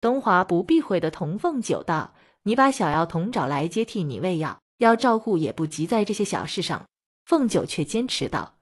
东华不避讳的同凤九道：“你把小妖童找来接替你喂药，要照顾也不急在这些小事上。”凤九却坚持道：“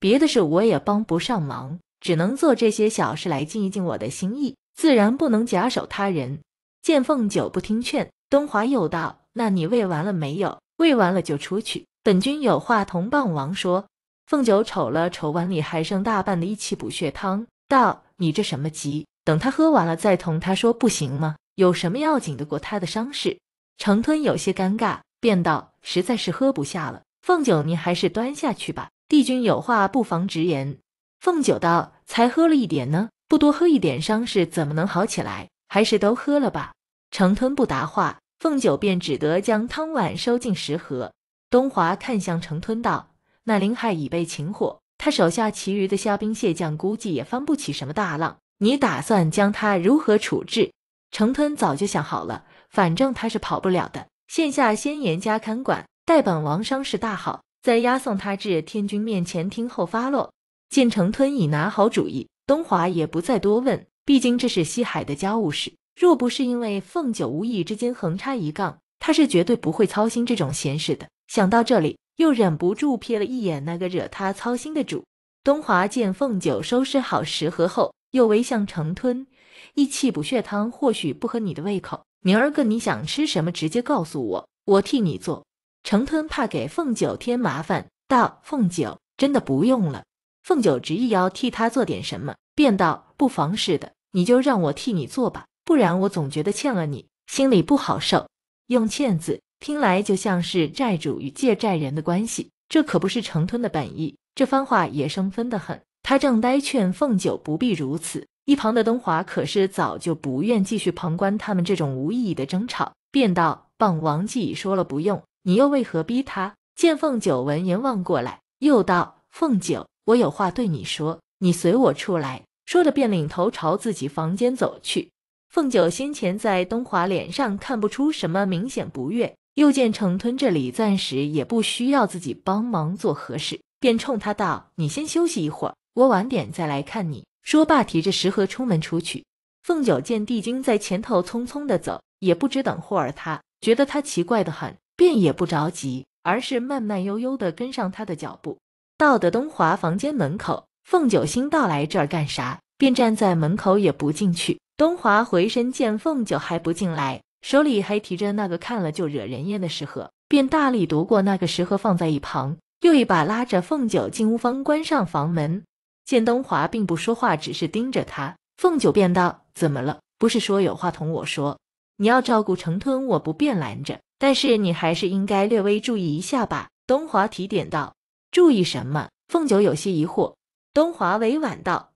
别的事我也帮不上忙，只能做这些小事来尽一尽我的心意，自然不能假手他人。”见凤九不听劝，东华又道：“那你喂完了没有？喂完了就出去，本君有话同棒王说。”凤九瞅了瞅碗里还剩大半的益气补血汤，道：“你这什么急？”等他喝完了，再同他说不行吗？有什么要紧的过他的伤势？程吞有些尴尬，便道：“实在是喝不下了。”凤九，你还是端下去吧。帝君有话不妨直言。凤九道：“才喝了一点呢，不多喝一点，伤势怎么能好起来？还是都喝了吧。”程吞不答话，凤九便只得将汤碗收进食盒。东华看向程吞道：“那林海已被擒获，他手下其余的虾兵蟹将估计也翻不起什么大浪。”你打算将他如何处置？程吞早就想好了，反正他是跑不了的。现下先严加看管，待本王伤势大好，再押送他至天君面前听候发落。见程吞已拿好主意，东华也不再多问。毕竟这是西海的家务事，若不是因为凤九无意之间横插一杠，他是绝对不会操心这种闲事的。想到这里，又忍不住瞥了一眼那个惹他操心的主。东华见凤九收拾好食盒后。又为向成吞一气补血汤，或许不合你的胃口。明儿个你想吃什么，直接告诉我，我替你做。成吞怕给凤九添麻烦，道：“凤九真的不用了。”凤九执意要替他做点什么，便道：“不妨事的，你就让我替你做吧。不然我总觉得欠了你，心里不好受。”用“欠”字听来就像是债主与借债人的关系，这可不是成吞的本意。这番话也生分得很。他正呆劝凤九不必如此，一旁的东华可是早就不愿继续旁观他们这种无意义的争吵，便道：“王继已说了不用，你又为何逼他？”见凤九闻言望过来，又道：“凤九，我有话对你说，你随我出来。”说着便领头朝自己房间走去。凤九先前在东华脸上看不出什么明显不悦，又见成吞这里暂时也不需要自己帮忙做何事，便冲他道：“你先休息一会儿。”我晚点再来看你。说罢，提着食盒出门出去。凤九见帝京在前头匆匆的走，也不知等会儿他，觉得他奇怪的很，便也不着急，而是慢慢悠悠的跟上他的脚步。到的东华房间门口，凤九心道来这儿干啥，便站在门口也不进去。东华回身见凤九还不进来，手里还提着那个看了就惹人厌的食盒，便大力夺过那个食盒放在一旁，又一把拉着凤九进屋方，关上房门。见东华并不说话，只是盯着他，凤九便道：“怎么了？不是说有话同我说？你要照顾成吞，我不便拦着，但是你还是应该略微注意一下吧。”东华提点道：“注意什么？”凤九有些疑惑。东华委婉道：“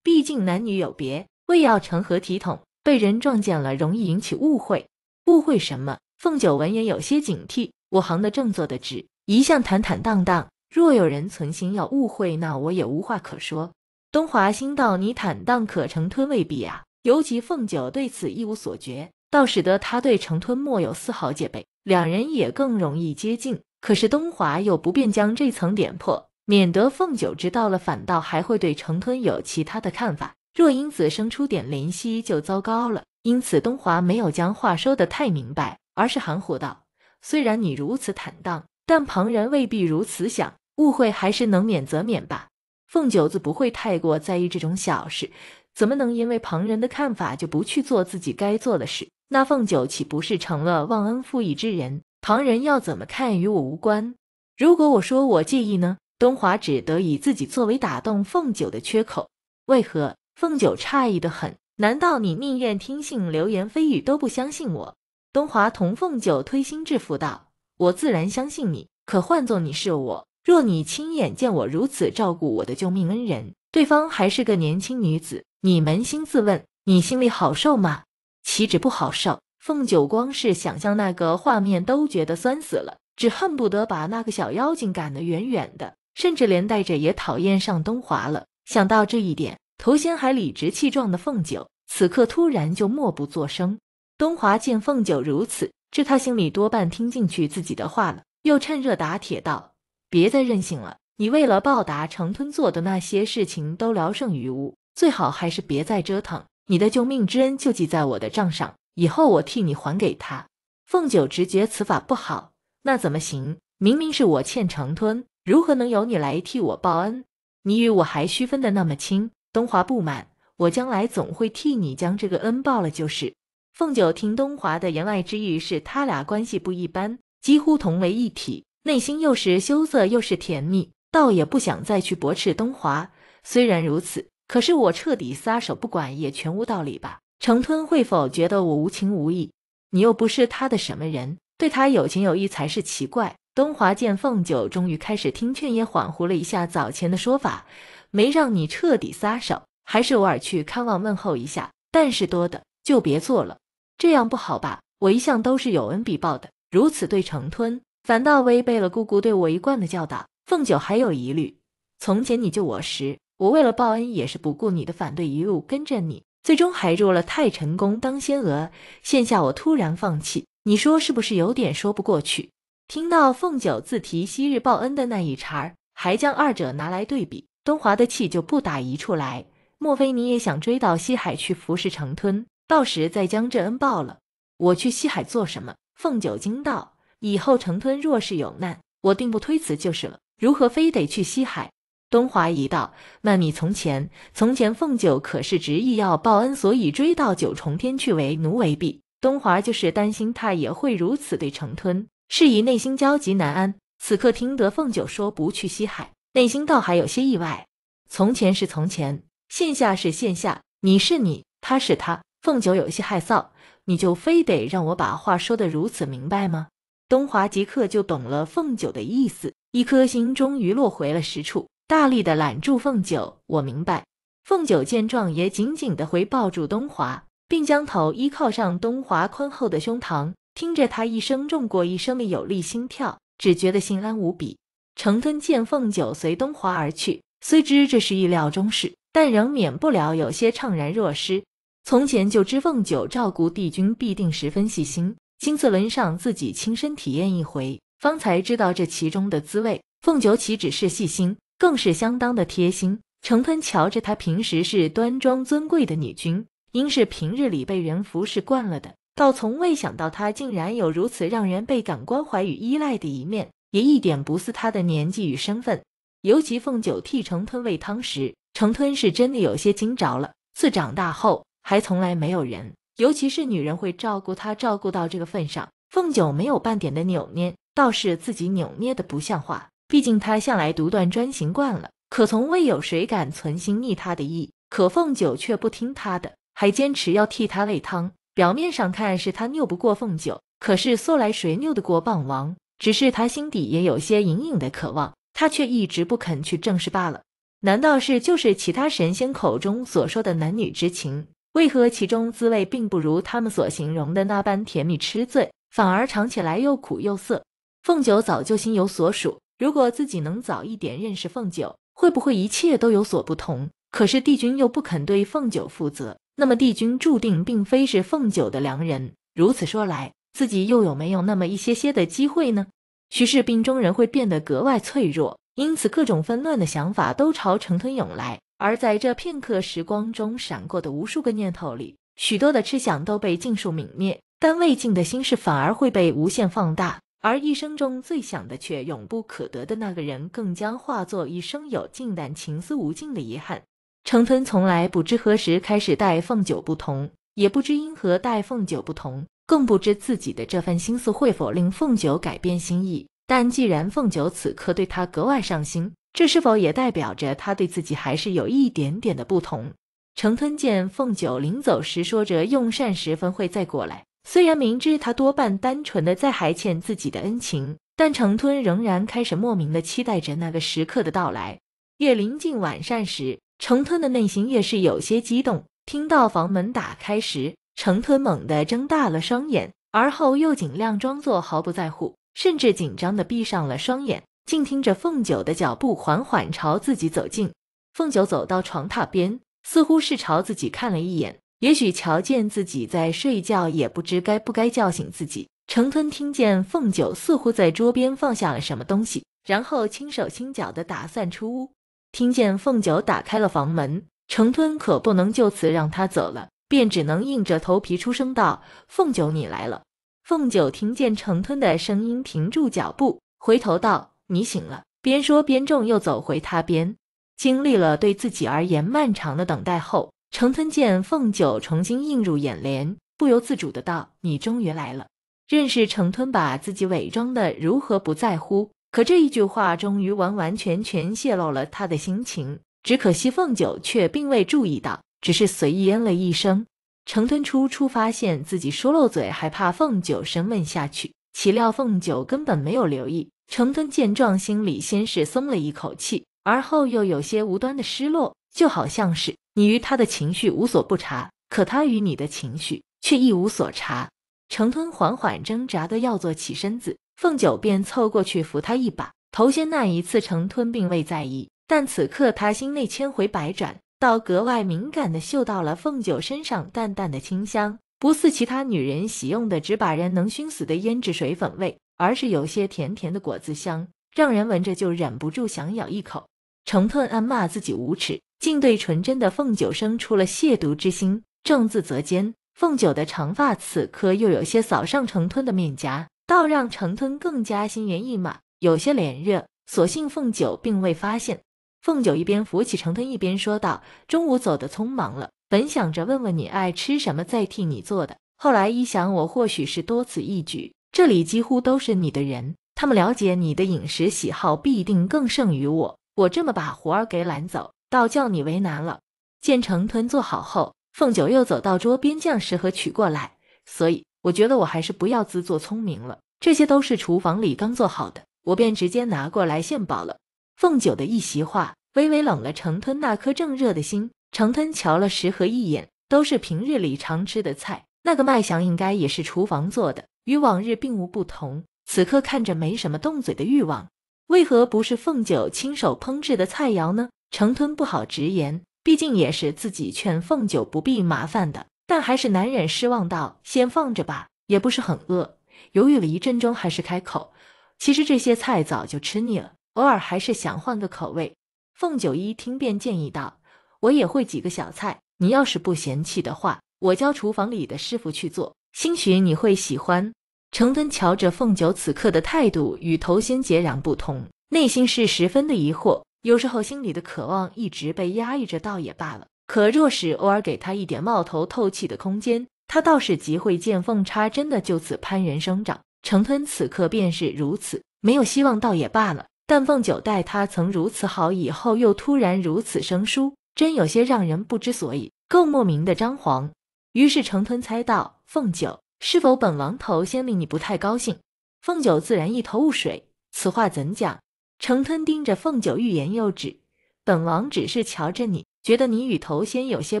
毕竟男女有别，未要成何体统，被人撞见了，容易引起误会。”“误会什么？”凤九闻言有些警惕。我行的正坐的直，一向坦坦荡荡。若有人存心要误会，那我也无话可说。东华心道：“你坦荡，可成吞未必啊。”尤其凤九对此一无所觉，倒使得他对成吞莫有丝毫戒备，两人也更容易接近。可是东华又不便将这层点破，免得凤九知道了，反倒还会对成吞有其他的看法。若因此生出点怜惜，就糟糕了。因此东华没有将话说得太明白，而是含糊道：“虽然你如此坦荡。”但旁人未必如此想，误会还是能免则免吧。凤九子不会太过在意这种小事，怎么能因为旁人的看法就不去做自己该做的事？那凤九岂不是成了忘恩负义之人？旁人要怎么看与我无关。如果我说我介意呢？东华只得以自己作为打动凤九的缺口。为何？凤九诧异的很，难道你宁愿听信流言蜚语都不相信我？东华同凤九推心置腹道。我自然相信你，可换做你是我，若你亲眼见我如此照顾我的救命恩人，对方还是个年轻女子，你扪心自问，你心里好受吗？岂止不好受，凤九光是想象那个画面都觉得酸死了，只恨不得把那个小妖精赶得远远的，甚至连带着也讨厌上东华了。想到这一点，头先还理直气壮的凤九，此刻突然就默不作声。东华见凤九如此。是他心里多半听进去自己的话了，又趁热打铁道：“别再任性了，你为了报答成吞做的那些事情都聊胜于无，最好还是别再折腾。你的救命之恩就记在我的账上，以后我替你还给他。”凤九直觉此法不好，那怎么行？明明是我欠成吞，如何能由你来替我报恩？你与我还须分得那么清？东华不满，我将来总会替你将这个恩报了就是。凤九听东华的言外之意是，他俩关系不一般，几乎同为一体，内心又是羞涩又是甜蜜，倒也不想再去驳斥东华。虽然如此，可是我彻底撒手不管也全无道理吧？成吞会否觉得我无情无义？你又不是他的什么人，对他有情有义才是奇怪。东华见凤九终于开始听劝，也恍惚了一下早前的说法，没让你彻底撒手，还是偶尔去看望问候一下，但是多的就别做了。这样不好吧？我一向都是有恩必报的，如此对成吞，反倒违背了姑姑对我一贯的教导。凤九还有疑虑，从前你救我时，我为了报恩也是不顾你的反对，一路跟着你，最终还入了太晨宫当仙娥。现下我突然放弃，你说是不是有点说不过去？听到凤九自提昔日报恩的那一茬儿，还将二者拿来对比，东华的气就不打一处来。莫非你也想追到西海去服侍成吞？到时再将这恩报了。我去西海做什么？凤九惊道：“以后成吞若是有难，我定不推辞就是了。如何非得去西海？”东华一道：“那你从前，从前凤九可是执意要报恩，所以追到九重天去为奴为婢。东华就是担心他也会如此对成吞，是以内心焦急难安。此刻听得凤九说不去西海，内心倒还有些意外。从前是从前，现下是现下，你是你，他是他。”凤九有些害臊，你就非得让我把话说得如此明白吗？东华即刻就懂了凤九的意思，一颗心终于落回了实处，大力的揽住凤九。我明白。凤九见状也紧紧的回抱住东华，并将头依靠上东华宽厚的胸膛，听着他一声重过一声的有力心跳，只觉得心安无比。程吞见凤九随东华而去，虽知这是意料中事，但仍免不了有些怅然若失。从前就知凤九照顾帝君必定十分细心，金自轮上自己亲身体验一回，方才知道这其中的滋味。凤九岂止是细心，更是相当的贴心。程吞瞧着她平时是端庄尊贵的女君，应是平日里被人服侍惯了的，倒从未想到她竟然有如此让人倍感关怀与依赖的一面，也一点不似她的年纪与身份。尤其凤九替程吞喂汤时，程吞是真的有些惊着了。自长大后。还从来没有人，尤其是女人会照顾他，照顾到这个份上。凤九没有半点的扭捏，倒是自己扭捏的不像话。毕竟他向来独断专行惯了，可从未有谁敢存心逆他的意。可凤九却不听他的，还坚持要替他喂汤。表面上看是他拗不过凤九，可是素来谁拗得过棒王？只是他心底也有些隐隐的渴望，他却一直不肯去正视罢了。难道是就是其他神仙口中所说的男女之情？为何其中滋味并不如他们所形容的那般甜蜜吃醉，反而尝起来又苦又涩？凤九早就心有所属，如果自己能早一点认识凤九，会不会一切都有所不同？可是帝君又不肯对凤九负责，那么帝君注定并非是凤九的良人。如此说来，自己又有没有那么一些些的机会呢？徐氏病中人会变得格外脆弱，因此各种纷乱的想法都朝程吞涌来。而在这片刻时光中闪过的无数个念头里，许多的痴想都被尽数泯灭，但未尽的心事反而会被无限放大。而一生中最想的却永不可得的那个人，更将化作一生有尽但情思无尽的遗憾。程芬从来不知何时开始待凤九不同，也不知因何待凤九不同，更不知自己的这份心思会否令凤九改变心意。但既然凤九此刻对他格外上心，这是否也代表着他对自己还是有一点点的不同？程吞见凤九临走时说着用膳时分会再过来，虽然明知他多半单纯的在还欠自己的恩情，但程吞仍然开始莫名的期待着那个时刻的到来。越临近晚膳时，程吞的内心越是有些激动。听到房门打开时，程吞猛地睁大了双眼，而后又尽量装作毫不在乎，甚至紧张的闭上了双眼。静听着凤九的脚步缓缓朝自己走近，凤九走到床榻边，似乎是朝自己看了一眼，也许瞧见自己在睡觉，也不知该不该叫醒自己。程吞听见凤九似乎在桌边放下了什么东西，然后轻手轻脚的打算出屋，听见凤九打开了房门，程吞可不能就此让他走了，便只能硬着头皮出声道：“凤九，你来了。”凤九听见程吞的声音，停住脚步，回头道。你醒了，边说边重又走回榻边。经历了对自己而言漫长的等待后，程吞见凤九重新映入眼帘，不由自主的道：“你终于来了。”认识程吞，把自己伪装的如何不在乎，可这一句话终于完完全全泄露了他的心情。只可惜凤九却并未注意到，只是随意嗯了一声。程吞初初发现自己说漏嘴，还怕凤九深问下去，岂料凤九根本没有留意。程吞见状，心里先是松了一口气，而后又有些无端的失落，就好像是你与他的情绪无所不察，可他与你的情绪却一无所察。程吞缓缓挣扎的要坐起身子，凤九便凑过去扶他一把。头先那一次，程吞并未在意，但此刻他心内千回百转，倒格外敏感的嗅到了凤九身上淡淡的清香，不似其他女人喜用的、只把人能熏死的胭脂水粉味。而是有些甜甜的果子香，让人闻着就忍不住想咬一口。程吞暗骂自己无耻，竟对纯真的凤九生出了亵渎之心。正自责间，凤九的长发此刻又有些扫上程吞的面颊，倒让程吞更加心猿意马，有些脸热。所幸凤九并未发现。凤九一边扶起程吞，一边说道：“中午走的匆忙了，本想着问问你爱吃什么，再替你做的。后来一想，我或许是多此一举。”这里几乎都是你的人，他们了解你的饮食喜好，必定更胜于我。我这么把活儿给揽走，倒叫你为难了。见成吞坐好后，凤九又走到桌边，将食盒取过来。所以我觉得我还是不要自作聪明了。这些都是厨房里刚做好的，我便直接拿过来献宝了。凤九的一席话，微微冷了成吞那颗正热的心。成吞瞧了食盒一眼，都是平日里常吃的菜。那个卖相应该也是厨房做的，与往日并无不同。此刻看着没什么动嘴的欲望，为何不是凤九亲手烹制的菜肴呢？程吞不好直言，毕竟也是自己劝凤九不必麻烦的，但还是难忍失望道：“先放着吧，也不是很饿。”犹豫了一阵中，还是开口：“其实这些菜早就吃腻了，偶尔还是想换个口味。”凤九一听便建议道：“我也会几个小菜，你要是不嫌弃的话。”我教厨房里的师傅去做，兴许你会喜欢。程吞瞧着凤九此刻的态度与头先截然不同，内心是十分的疑惑。有时候心里的渴望一直被压抑着，倒也罢了。可若是偶尔给他一点冒头透气的空间，他倒是极会见缝插针的就此攀人生长。程吞此刻便是如此，没有希望倒也罢了，但凤九待他曾如此好，以后又突然如此生疏，真有些让人不知所以，更莫名的张狂。于是程吞猜到凤九是否本王头先令你不太高兴，凤九自然一头雾水，此话怎讲？程吞盯着凤九，欲言又止。本王只是瞧着你，觉得你与头先有些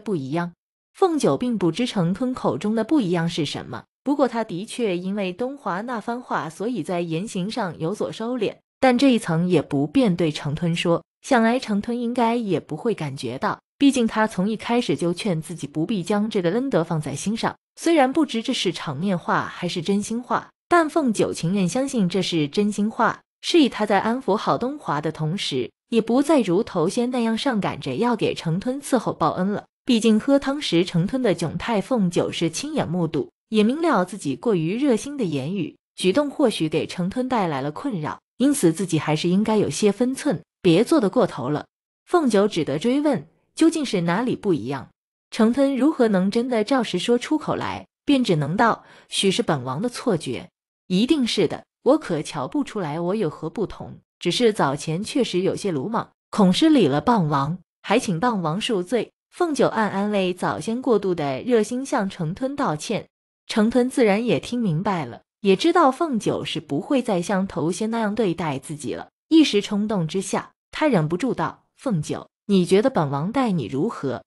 不一样。凤九并不知程吞口中的不一样是什么，不过他的确因为东华那番话，所以在言行上有所收敛。但这一层也不便对程吞说，想来程吞应该也不会感觉到。毕竟他从一开始就劝自己不必将这个恩德放在心上，虽然不知这是场面话还是真心话，但凤九情愿相信这是真心话，示意他在安抚好东华的同时，也不再如头先那样上赶着要给成吞伺候报恩了。毕竟喝汤时成吞的窘态，凤九是亲眼目睹，也明了自己过于热心的言语举动或许给成吞带来了困扰，因此自己还是应该有些分寸，别做得过头了。凤九只得追问。究竟是哪里不一样？程吞如何能真的照实说出口来，便只能道：“许是本王的错觉，一定是的。我可瞧不出来，我有何不同？只是早前确实有些鲁莽，恐失礼了。蚌王，还请蚌王恕罪。”凤九暗安慰早先过度的热心，向程吞道歉。程吞自然也听明白了，也知道凤九是不会再像头先那样对待自己了。一时冲动之下，他忍不住道：“凤九。”你觉得本王待你如何？